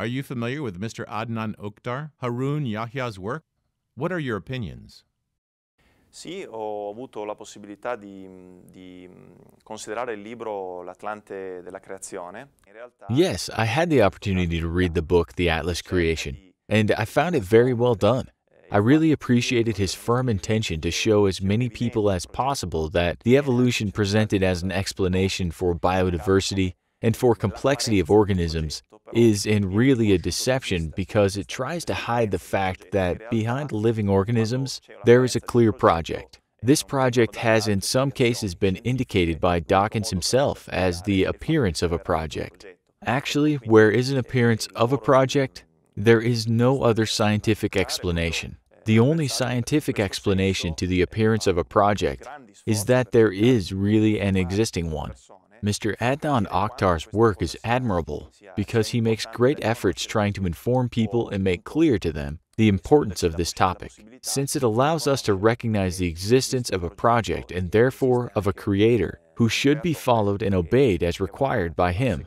Are you familiar with Mr. Adnan Oktar, Haroon Yahya's work? What are your opinions? Sì, ho avuto la possibilità di, di considerare il libro L'Atlante della creazione. Yes, I had the opportunity to read the book The Atlas Creation, and I found it very well done. I really appreciated his firm intention to show as many people as possible that the evolution presented as an explanation for biodiversity and for complexity of organisms is in really a deception because it tries to hide the fact that behind living organisms, there is a clear project. This project has in some cases been indicated by Dawkins himself as the appearance of a project. Actually, where is an appearance of a project, there is no other scientific explanation. The only scientific explanation to the appearance of a project is that there is really an existing one. Mr. Adnan Akhtar's work is admirable because he makes great efforts trying to inform people and make clear to them the importance of this topic, since it allows us to recognize the existence of a project and therefore of a creator who should be followed and obeyed as required by him.